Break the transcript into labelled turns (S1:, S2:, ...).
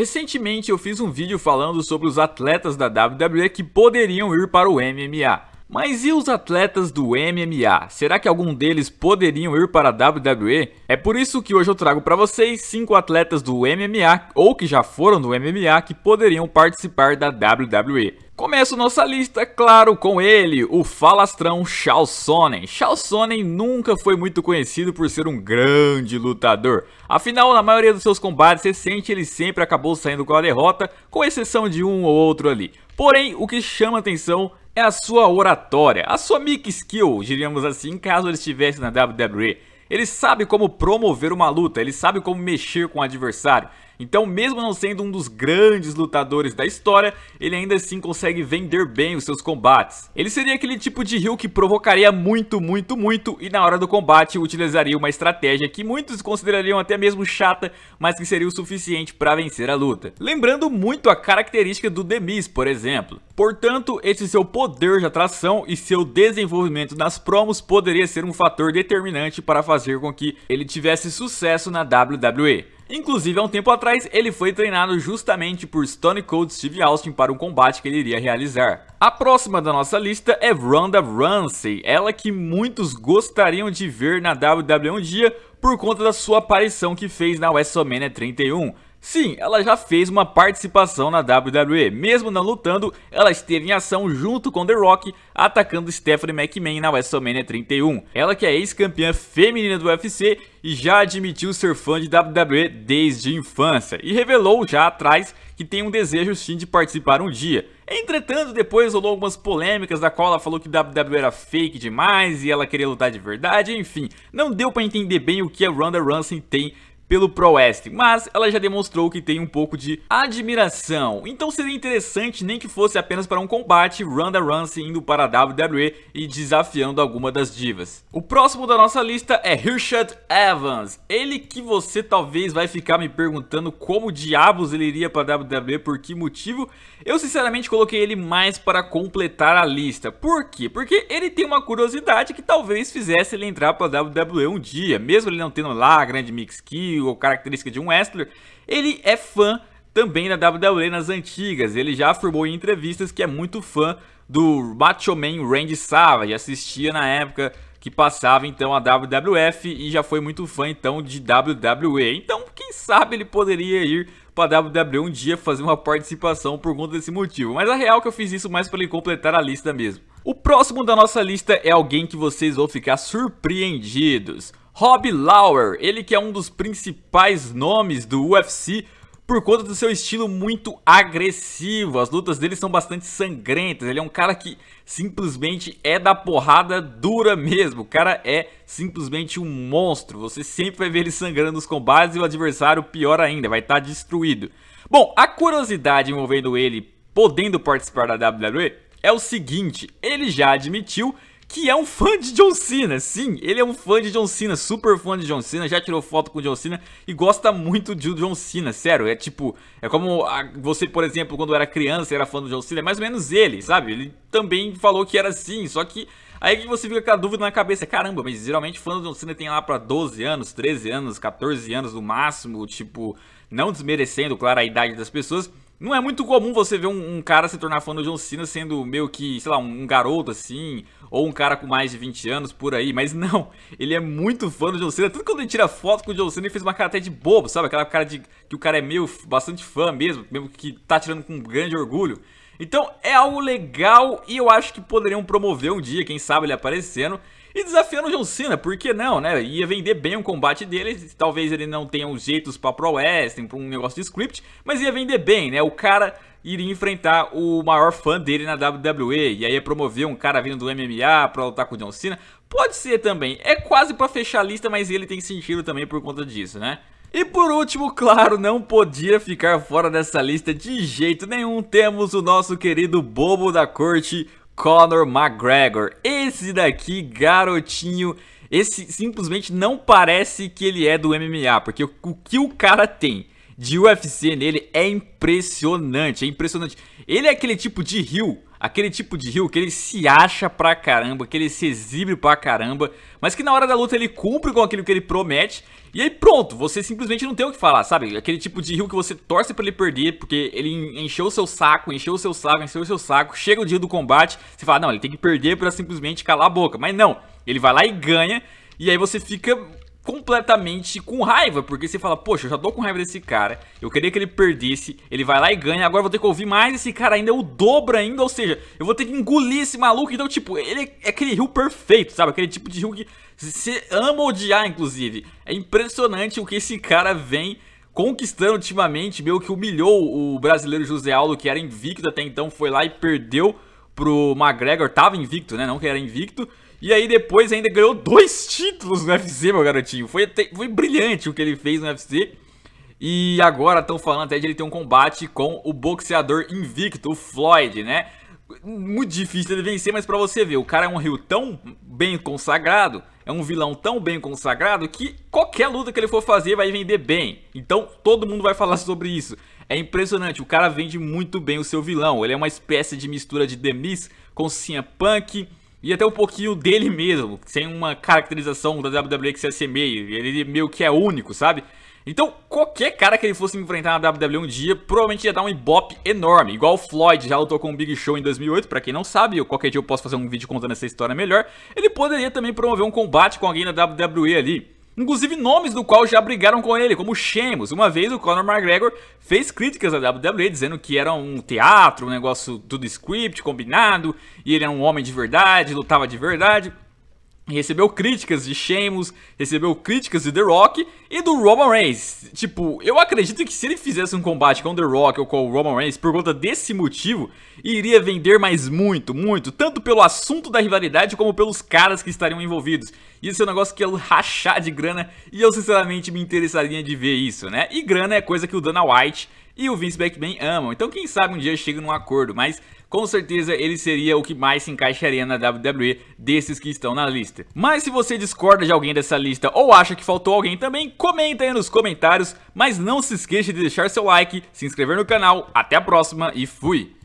S1: Recentemente eu fiz um vídeo falando sobre os atletas da WWE que poderiam ir para o MMA. Mas e os atletas do MMA? Será que algum deles poderiam ir para a WWE? É por isso que hoje eu trago para vocês 5 atletas do MMA ou que já foram do MMA que poderiam participar da WWE. Começo nossa lista, claro, com ele, o falastrão Shao Sonnen. Shao Sonnen nunca foi muito conhecido por ser um grande lutador. Afinal, na maioria dos seus combates recentes, ele sempre acabou saindo com a derrota, com exceção de um ou outro ali. Porém, o que chama atenção é a sua oratória, a sua mic skill, diríamos assim, caso ele estivesse na WWE. Ele sabe como promover uma luta, ele sabe como mexer com o adversário, então, mesmo não sendo um dos grandes lutadores da história, ele ainda assim consegue vender bem os seus combates. Ele seria aquele tipo de Ryu que provocaria muito, muito, muito e na hora do combate utilizaria uma estratégia que muitos considerariam até mesmo chata, mas que seria o suficiente para vencer a luta. Lembrando muito a característica do Demis, por exemplo. Portanto, esse seu poder de atração e seu desenvolvimento nas promos poderia ser um fator determinante para fazer com que ele tivesse sucesso na WWE. Inclusive, há um tempo atrás, ele foi treinado justamente por Stone Cold Steve Austin para um combate que ele iria realizar. A próxima da nossa lista é Ronda Rousey, ela que muitos gostariam de ver na WWE um dia por conta da sua aparição que fez na WrestleMania 31. Sim, ela já fez uma participação na WWE, mesmo não lutando, ela esteve em ação junto com The Rock, atacando Stephanie McMahon na WrestleMania 31. Ela que é ex-campeã feminina do UFC e já admitiu ser fã de WWE desde a infância, e revelou já atrás que tem um desejo sim de participar um dia. Entretanto, depois rolou algumas polêmicas da qual ela falou que WWE era fake demais e ela queria lutar de verdade, enfim, não deu para entender bem o que a Ronda Rousey tem pelo Pro Wrestling, mas ela já demonstrou que tem um pouco de admiração. Então seria interessante nem que fosse apenas para um combate, Ronda Rousey indo para a WWE e desafiando alguma das divas. O próximo da nossa lista é Richard Evans, ele que você talvez vai ficar me perguntando como diabos ele iria para a WWE, por que motivo. Eu sinceramente coloquei ele mais para completar a lista. Por quê? Porque ele tem uma curiosidade que talvez fizesse ele entrar para a WWE um dia, mesmo ele não tendo lá a grande mix kill, perfil ou característica de um wrestler, ele é fã também da WWE nas antigas. Ele já afirmou em entrevistas que é muito fã do Macho Man Randy Savage, assistia na época que passava então a WWF e já foi muito fã então de WWE. Então, quem sabe ele poderia ir para a WWE um dia fazer uma participação por conta desse motivo. Mas a real é que eu fiz isso mais para ele completar a lista mesmo. O próximo da nossa lista é alguém que vocês vão ficar surpreendidos. Rob Lauer, ele que é um dos principais nomes do UFC por conta do seu estilo muito agressivo. As lutas dele são bastante sangrentas. Ele é um cara que simplesmente é da porrada dura mesmo. O cara é simplesmente um monstro. Você sempre vai ver ele sangrando nos combates e o adversário, pior ainda, vai estar tá destruído. Bom, a curiosidade envolvendo ele podendo participar da WWE é o seguinte: ele já admitiu que é um fã de John Cena. Sim, ele é um fã de John Cena, super fã de John Cena, já tirou foto com o John Cena e gosta muito de John Cena, sério. É tipo, é como a, você, por exemplo, quando era criança era fã do John Cena, é mais ou menos ele, sabe? Ele também falou que era assim, só que aí que você fica com a dúvida na cabeça, caramba, mas geralmente fã do John Cena tem lá pra 12 anos, 13 anos, 14 anos no máximo, tipo, não desmerecendo, claro, a idade das pessoas, não é muito comum você ver um, um, cara se tornar fã do John Cena sendo meio que, sei lá, um, um, garoto assim, ou um cara com mais de 20 anos por aí, mas não, ele é muito fã do John Cena. Tanto quando ele tira foto com o John Cena, ele fez uma cara até de bobo, sabe? Aquela cara de que o cara é meio bastante fã mesmo, mesmo que tá tirando com grande orgulho. Então é algo legal e eu acho que poderiam promover um dia, quem sabe ele aparecendo. E desafiando o John Cena, por que não, né? Ia vender bem o combate dele, talvez ele não tenha os jeitos pra Pro Wrestling, pra um negócio de script, mas ia vender bem, né? O cara iria enfrentar o maior fã dele na WWE, e aí ia promover um cara vindo do MMA pra lutar com o John Cena. Pode ser também, é quase pra fechar a lista, mas ele tem sentido também por conta disso, né? E por último, claro, não podia ficar fora dessa lista de jeito nenhum, temos o nosso querido bobo da corte, Conor McGregor. Esse daqui, garotinho, esse simplesmente não parece que ele é do MMA, porque o, que o cara tem de UFC nele é impressionante, é impressionante. Ele é aquele tipo de rio, aquele tipo de rio que ele se acha pra caramba, que ele se exibe pra caramba, mas que na hora da luta ele cumpre com aquilo que ele promete, e aí pronto, você simplesmente não tem o que falar, sabe? Aquele tipo de rio que você torce pra ele perder, porque ele encheu o seu saco, encheu o seu saco, encheu o seu saco, chega o dia do combate, você fala, não, ele tem que perder pra simplesmente calar a boca, mas não, ele vai lá e ganha, e aí você fica completamente com raiva, porque você fala, poxa, eu já tô com raiva desse cara, eu queria que ele perdesse, ele vai lá e ganha, agora eu vou ter que ouvir mais esse cara ainda, o dobro ainda, ou seja, eu vou ter que engolir esse maluco, então, tipo, ele é aquele rio perfeito, sabe? Aquele tipo de rio que você ama odiar, inclusive. É impressionante o que esse cara vem conquistando ultimamente, meio que humilhou o brasileiro José Aldo, que era invicto até então, foi lá e perdeu pro McGregor, tava invicto, né? Não que era invicto, e aí depois ainda ganhou dois títulos no UFC, meu garotinho. Foi, até, foi brilhante o que ele fez no UFC. E agora estão falando até de ele ter um combate com o boxeador invicto, o Floyd, né? Muito difícil ele vencer, mas para você ver, o cara é um rio tão bem consagrado, é um vilão tão bem consagrado que qualquer luta que ele for fazer vai vender bem. Então todo mundo vai falar sobre isso. É impressionante, o cara vende muito bem o seu vilão. Ele é uma espécie de mistura de The com CM Punk, e até um pouquinho dele mesmo, sem uma caracterização da WWE que se assemelhe. Ele meio que é único, sabe? Então, qualquer cara que ele fosse enfrentar na WWE um dia, provavelmente ia dar um ibope enorme. Igual o Floyd já lutou com o Big Show em 2008, pra quem não sabe, eu, qualquer dia eu posso fazer um vídeo contando essa história melhor. Ele poderia também promover um combate com alguém na WWE ali inclusive nomes do qual já brigaram com ele, como Sheamus. Uma vez o Conor McGregor fez críticas à WWE, dizendo que era um teatro, um negócio tudo script, combinado, e ele era um homem de verdade, lutava de verdade recebeu críticas de Sheamus, recebeu críticas de The Rock e do Roman Reigns. Tipo, eu acredito que se ele fizesse um combate com The Rock ou com o Roman Reigns por conta desse motivo, iria vender mais muito, muito, tanto pelo assunto da rivalidade como pelos caras que estariam envolvidos. Isso é um negócio que eu rachar de grana e eu sinceramente me interessaria de ver isso, né? E grana é coisa que o Dana White e o Vince McMahon amam. Então quem sabe um dia chega num acordo, mas com certeza ele seria o que mais se encaixaria na WWE desses que estão na lista. Mas se você discorda de alguém dessa lista ou acha que faltou alguém também, comenta aí nos comentários, mas não se esqueça de deixar seu like, se inscrever no canal, até a próxima e fui!